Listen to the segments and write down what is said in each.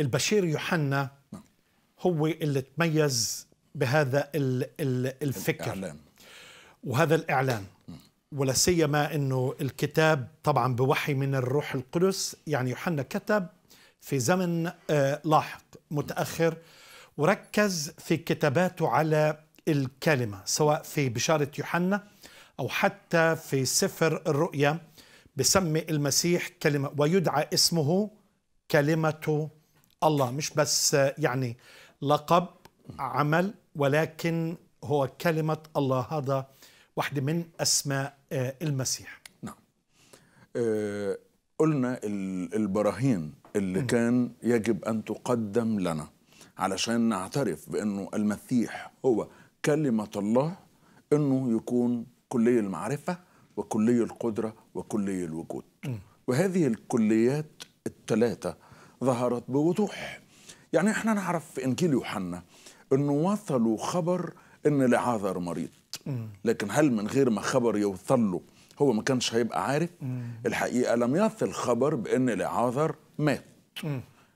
البشير يوحنا نعم. هو اللي تميز بهذا الفكر الإعلام. وهذا الإعلان ولا سيما أنه الكتاب طبعا بوحي من الروح القدس يعني يوحنا كتب في زمن آه، لاحق متأخر وركز في كتاباته على الكلمة سواء في بشارة يوحنا أو حتى في سفر الرؤيا بسمي المسيح كلمة ويدعى اسمه كلمة الله مش بس يعني لقب عمل ولكن هو كلمة الله هذا واحدة من أسماء آه، المسيح نعم أه قلنا البراهين اللي م. كان يجب أن تقدم لنا علشان نعترف بأنه المسيح هو كلمة الله أنه يكون كلي المعرفة وكلي القدرة وكلي الوجود م. وهذه الكليات الثلاثة ظهرت بوضوح يعني احنا نعرف في انجيل يوحنا انه وصلوا خبر ان لعازر مريض لكن هل من غير ما خبر يوصل له هو ما كانش هيبقى عارف الحقيقه لم يصل خبر بان لعازر مات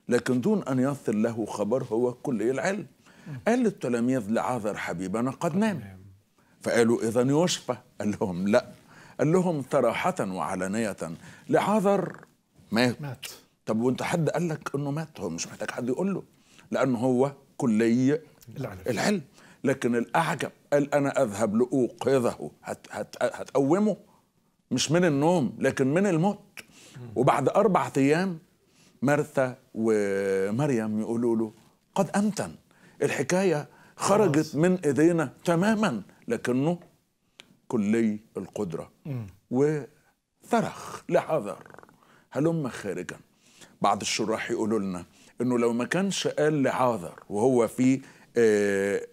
لكن دون ان يصل له خبر هو كل العلم قال للتلاميذ لعازر حبيبنا قد نام فقالوا اذا يشفى قال لهم لا قال لهم صراحه وعلانيه لعازر مات, مات. طب وانت حد قال لك انه مات هو مش محتاج حد يقول له لانه هو كلي العلم, العلم. لكن الاعجب قال انا اذهب لاوقظه هت هت هتقومه مش من النوم لكن من الموت وبعد اربع ايام مرثا ومريم يقولوا له قد امتن الحكايه خرجت من ايدينا تماما لكنه كلي القدره وثرخ لحذر هلم خارجا بعض الشراح يقولوا لنا انه لو ما كانش قال لعاذر وهو في آه،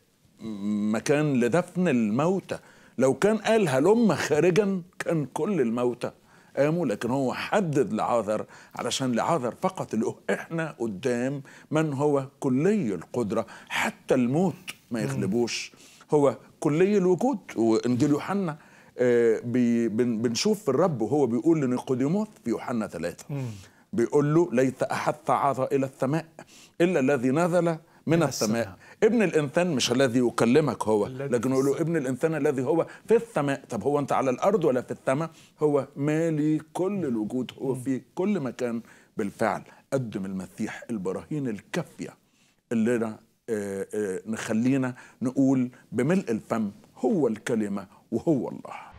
مكان لدفن الموتى لو كان قال هلم خارجا كان كل الموتى قاموا لكن هو حدد لعاذر علشان لعاذر فقط اللي احنا قدام من هو كلي القدرة حتى الموت ما يغلبوش هو كلي الوجود وانجيل يوحنا آه، بنشوف الرب وهو بيقول لنيقوديموس في يوحنا ثلاثة بيقول له ليت أحد تعاظ إلى السماء إلا الذي نزل من السماء ابن الانسان مش الذي يكلمك هو لكن يقول له ابن الانسان الذي هو في السماء طب هو انت على الارض ولا في السماء هو مالي كل الوجود هو في كل مكان بالفعل قدم المسيح البراهين الكافيه اللي أنا آه، آه، نخلينا نقول بملء الفم هو الكلمه وهو الله